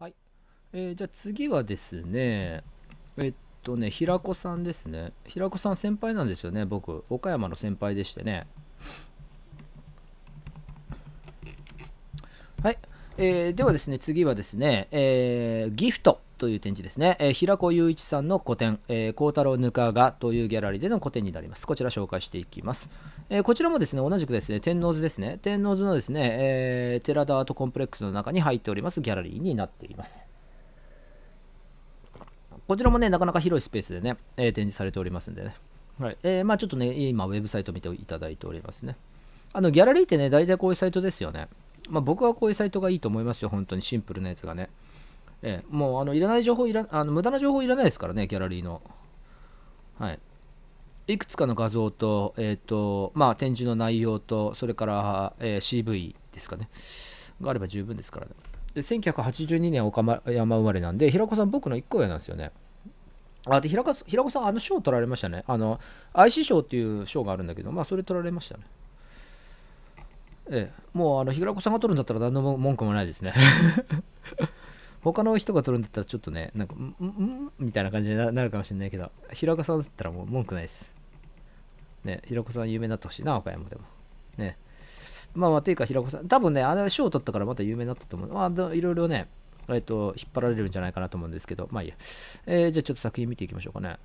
はい。えー、じゃあ次はですね、えっとね、平子さんですね。平子さん先輩なんですよね、僕。岡山の先輩でしてね。はい。えー、ではですね、次はですね、えー、ギフト。という展示ですね、えー、平子雄一さんの個展、えー、幸太郎ぬかがというギャラリーでの個展になります。こちら紹介していきます。えー、こちらもですね、同じくですね、天王洲ですね、天王洲のですね、えー、寺田アートコンプレックスの中に入っておりますギャラリーになっています。こちらもね、なかなか広いスペースでね、えー、展示されておりますんでね。はい。えー、まあちょっとね、今、ウェブサイト見ていただいておりますね。あの、ギャラリーってね、大体こういうサイトですよね。まあ僕はこういうサイトがいいと思いますよ、本当にシンプルなやつがね。えもうあのいらない情報いらあの無駄な情報いらないですからねギャラリーのはいいくつかの画像と,、えーとまあ、展示の内容と、それから、えー、CV ですかね、があれば十分ですからね。で1982年、岡山生まれなんで、平子さん、僕の1個上なんですよね。あで平子平子さん、あの賞取られましたね。あの、IC 賞っていう賞があるんだけど、まあ、それ取られましたね。ええ、もう、あの、平子さんが取るんだったら、何の文句もないですね。他の人が取るんだったらちょっとね、なんか、んんみたいな感じになるかもしれないけど、平岡さんだったらもう文句ないです。ね、平子さん有名になってほしいな、岡山でも。ね。まあまあ、ていうか平子さん、多分ね、あれ賞を取ったからまた有名になったと思う。まあ、いろいろね、えっと、引っ張られるんじゃないかなと思うんですけど、まあいいや。えー、じゃあちょっと作品見ていきましょうかね。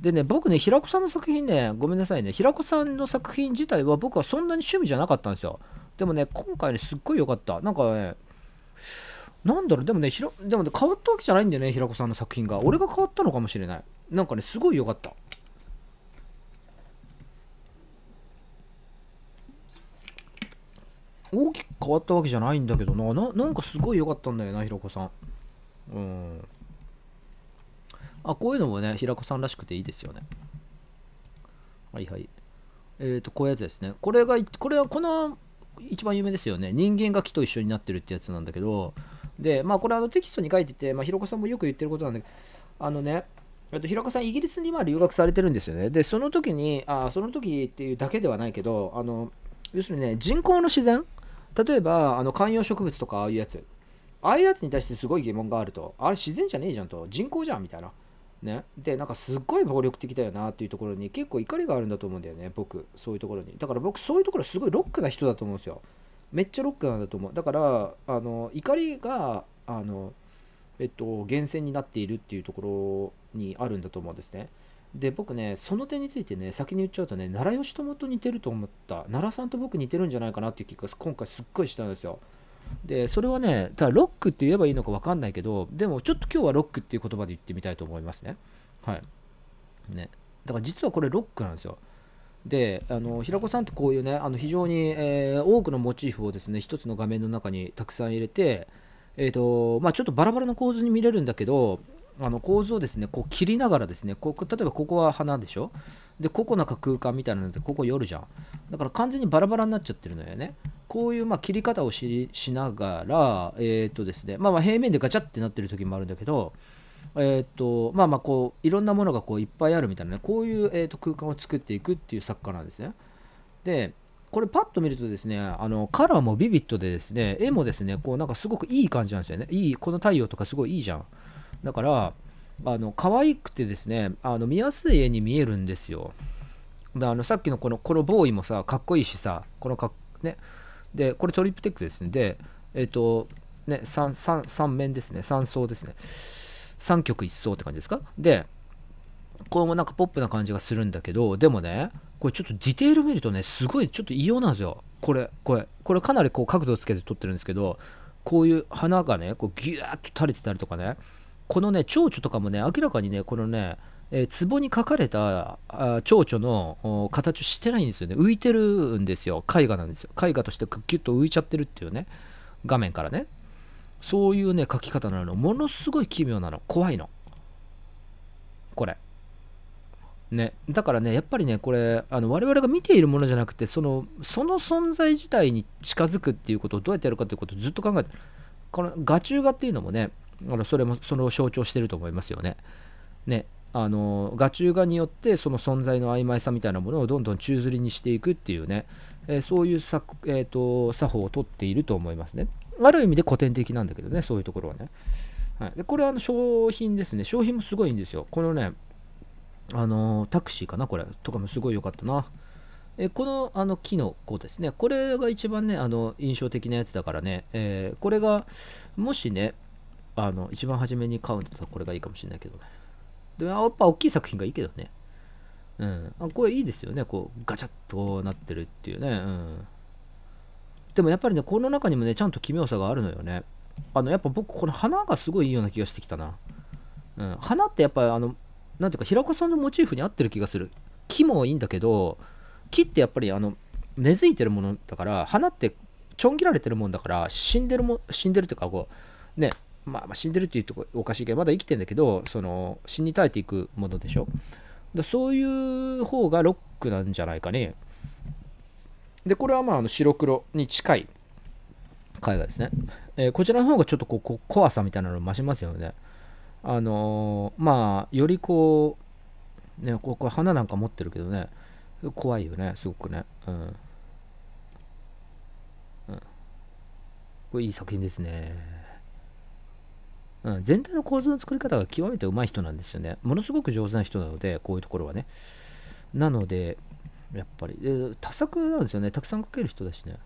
でね、僕ね、平子さんの作品ね、ごめんなさいね、平子さんの作品自体は僕はそんなに趣味じゃなかったんですよ。でもね、今回ね、すっごい良かった。なんかね、なんだろうでもねひろでも、ね、変わったわけじゃないんだよね平子さんの作品が俺が変わったのかもしれないなんかねすごい良かった大きく変わったわけじゃないんだけどなななんかすごい良かったんだよな平子さんうんあこういうのもね平子さんらしくていいですよねはいはいえっ、ー、とこういうやつですねこれがこれはこの一番有名ですよね人間が木と一緒になってるってやつなんだけどで、まあ、これあのテキストに書いてて、まあ、ひろこさんもよく言ってることなんだけど、あのね、とろこさん、イギリスにまあ留学されてるんですよね。で、その時に、あその時っていうだけではないけど、あの要するにね、人工の自然、例えばあの観葉植物とかああいうやつ、ああいうやつに対してすごい疑問があると、あれ自然じゃねえじゃんと、人工じゃんみたいな。ね、でなんかすっごい暴力的だよなっていうところに結構怒りがあるんだと思うんだよね僕そういうところにだから僕そういうところすごいロックな人だと思うんですよめっちゃロックなんだと思うだからあの怒りがあのえっと源泉になっているっていうところにあるんだと思うんですねで僕ねその点についてね先に言っちゃうとね奈良義朝と似てると思った奈良さんと僕似てるんじゃないかなっていう気が今回すっごいしたんですよでそれはねただロックって言えばいいのか分かんないけどでもちょっと今日はロックっていう言葉で言ってみたいと思いますねはいねだから実はこれロックなんですよであの平子さんってこういうねあの非常に、えー、多くのモチーフをですね一つの画面の中にたくさん入れて、えーとまあ、ちょっとバラバラの構図に見れるんだけどあの構図をですねこう切りながらですねこう例えばここは花でしょでここなんか空間みたいなのでここ夜じゃんだから完全にバラバラになっちゃってるのよねこういうまあ切り方をしながらえっ、ー、とですねまあまあ平面でガチャってなってる時もあるんだけどえー、と、まあまあ、こう、いろんなものがこういっぱいあるみたいなね、こういう、えー、と空間を作っていくっていう作家なんですね。で、これパッと見るとですね、あの、カラーもビビットでですね、絵もですね、こうなんかすごくいい感じなんですよね。いい、この太陽とかすごいいいじゃん。だから、あの、可愛くてですね、あの、見やすい絵に見えるんですよ。だあのさっきのこのこのボーイもさかっこいいしさこのかねでこれトリプテックですねでえっ、ー、とね3三面ですね3層ですね3曲一層って感じですかで、これもなんかポップな感じがするんだけど、でもね、これちょっとディテール見るとね、すごいちょっと異様なんですよ。これ、これ、これかなりこう角度をつけて撮ってるんですけど、こういう花がね、こうギューッと垂れてたりとかね、このね、蝶々とかもね、明らかにね、このね、えー、壺に書かれた蝶々の形をしてないんですよね。浮いてるんですよ。絵画なんですよ。絵画としてくっきゅっと浮いちゃってるっていうね、画面からね。そういうね、書き方なの。ものすごい奇妙なの。怖いの。これ。ね、だからねやっぱりねこれあの我々が見ているものじゃなくてそのその存在自体に近づくっていうことをどうやってやるかっていうことをずっと考えてこのガチュガっていうのもねそれもそれを象徴してると思いますよね。ねあのガチュガによってその存在の曖昧さみたいなものをどんどん宙づりにしていくっていうね、えー、そういう作,、えーと作法をとっていると思いますね。ある意味で古典的なんだけどね、そういうところはね。はい、でこれはあの商品ですね。商品もすごいんですよ。このね、あのタクシーかな、これ。とかもすごい良かったな。えこのあの木の子ですね。これが一番ね、あの印象的なやつだからね、えー、これが、もしね、あの一番初めに買うんだったらこれがいいかもしれないけどね。でもやっぱ大きい作品がいいけどね。うん。あこれいいですよね。こう、ガチャッとなってるっていうね。うん。でもやっぱりね、この中にもね、ちゃんと奇妙さがあるのよね。あの、やっぱ僕、この花がすごいいいような気がしてきたな。うん、花ってやっぱ、あの、なんていうか、平子さんのモチーフに合ってる気がする。木もいいんだけど、木ってやっぱり、あの、根付いてるものだから、花ってちょん切られてるもんだから、死んでるも、死んでるっていうか、こう、ね、まあ、まあ死んでるっていうとおかしいけど、まだ生きてんだけど、その、死に絶えていくものでしょ。だそういう方がロックなんじゃないかね。でこれはまああの白黒に近い絵画ですね、えー、こちらの方がちょっとこう怖さみたいなの増しますよねあのー、まあよりこうねこれ花なんか持ってるけどね怖いよねすごくねうん、うん、これいい作品ですねうん、全体の構図の作り方が極めてうまい人なんですよね。ものすごく上手な人なので、こういうところはね。なので、やっぱり。で、多作なんですよね。たくさんかける人だしね。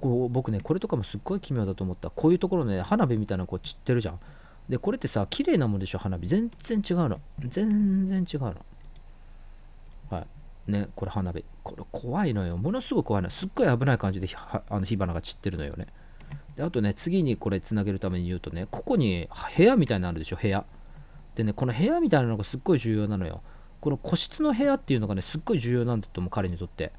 こう、僕ね、これとかもすっごい奇妙だと思った。こういうところね、花火みたいなのこう散ってるじゃん。で、これってさ、綺麗なもんでしょ、花火。全然違うの。全然違うの。はい。ね、これ花火。これ怖いのよ。ものすごく怖いの。すっごい危ない感じであの火花が散ってるのよね。で、あとね、次にこれつなげるために言うとね、ここに部屋みたいなのあるでしょ、部屋。でね、この部屋みたいなのがすっごい重要なのよ。この個室の部屋っていうのがね、すっごい重要なんだと思う、彼にとって。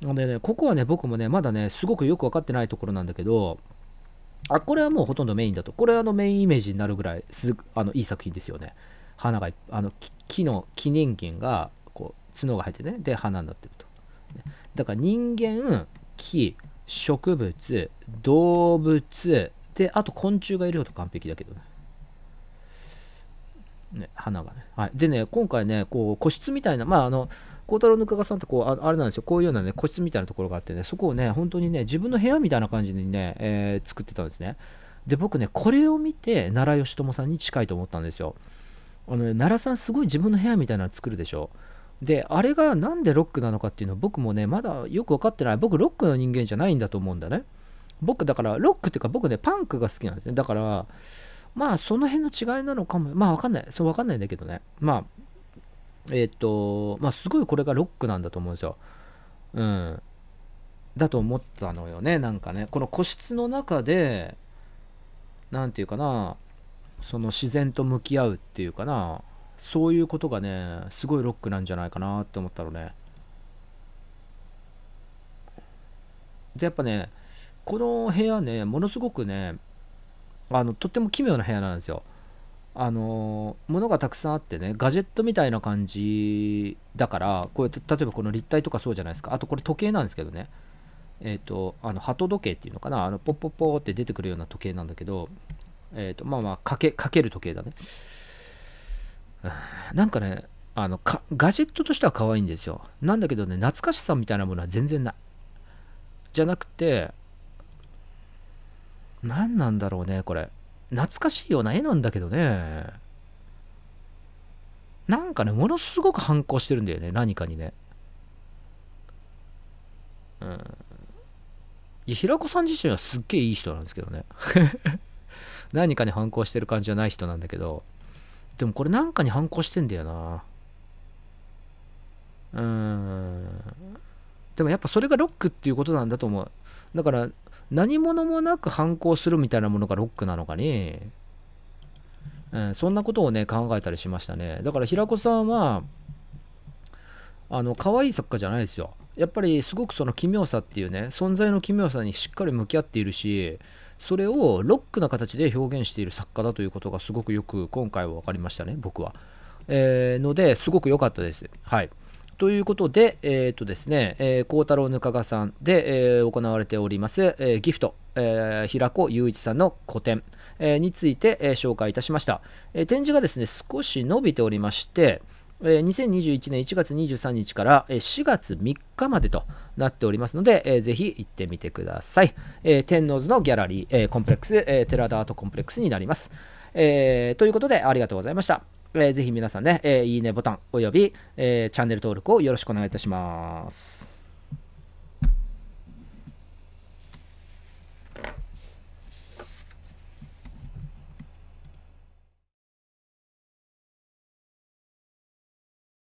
でね、ここはね、僕もね、まだね、すごくよく分かってないところなんだけど、あ、これはもうほとんどメインだと。これはあのメインイメージになるぐらいすあのいい作品ですよね。花が、あの木の、木人間が、こう、角が入ってね、で、花になってると。だから人間、木、植物、動物、で、あと昆虫がいるよと完璧だけどね。ね、花がね。はい、でね、今回ね、こう個室みたいな、まあ、あの、孝太郎のかがさんってこうあ、あれなんですよ、こういうようなね、個室みたいなところがあってね、そこをね、本当にね、自分の部屋みたいな感じにね、えー、作ってたんですね。で、僕ね、これを見て、奈良義朝さんに近いと思ったんですよ。あの、ね、奈良さん、すごい自分の部屋みたいなの作るでしょ。で、あれがなんでロックなのかっていうのは、僕もね、まだよく分かってない。僕、ロックの人間じゃないんだと思うんだね。僕、だから、ロックっていうか、僕ね、パンクが好きなんですね。だから、まあ、その辺の違いなのかも、まあ、わかんない。そう、わかんないんだけどね。まあ、えっ、と、まあ、すごいこれがロックなんだと思うんですよ。うん。だと思ったのよね、なんかね。この個室の中で、なんていうかな、その自然と向き合うっていうかな、そういうことがね、すごいロックなんじゃないかなって思ったのね。で、やっぱね、この部屋ね、ものすごくね、あのとっても奇妙な部屋なんですよ。あの物がたくさんあってねガジェットみたいな感じだからこうやって例えばこの立体とかそうじゃないですかあとこれ時計なんですけどねえっ、ー、とあの鳩時計っていうのかなあのポッポッポって出てくるような時計なんだけど、えっ、ー、とまあまあかけかける時計だね なんかねあのガジェットとしては可愛いんですよなんだけどね懐かしさみたいなものは全然ないじゃなくて何なんだろうね、これ。懐かしいような絵なんだけどね。なんかね、ものすごく反抗してるんだよね、何かにね。うん。いや、平子さん自身はすっげえいい人なんですけどね。何かに反抗してる感じじゃない人なんだけど。でもこれ何かに反抗してんだよな。うーん。でもやっぱそれがロックっていうことなんだと思う。だから、何者もなく反抗するみたいなものがロックなのかね。うん、そんなことをね、考えたりしましたね。だから平子さんは、あの、可愛い作家じゃないですよ。やっぱりすごくその奇妙さっていうね、存在の奇妙さにしっかり向き合っているし、それをロックな形で表現している作家だということがすごくよく今回は分かりましたね、僕は。えー、ので、すごく良かったです。はい。ということで、えっ、ー、とですね、えー、孝太郎ぬかがさんで、えー、行われております、えー、ギフト、えー、平子雄一さんの個展、えー、について、えー、紹介いたしました、えー。展示がですね、少し伸びておりまして、えー、2021年1月23日から4月3日までとなっておりますので、えー、ぜひ行ってみてください。えー、天王寺のギャラリー、えー、コンプレックス、えー、寺田アートコンプレックスになります。えー、ということで、ありがとうございました。えー、ぜひ皆さんね、えー、いいねボタンおよび、えー、チャンネル登録をよろしくお願いいたします。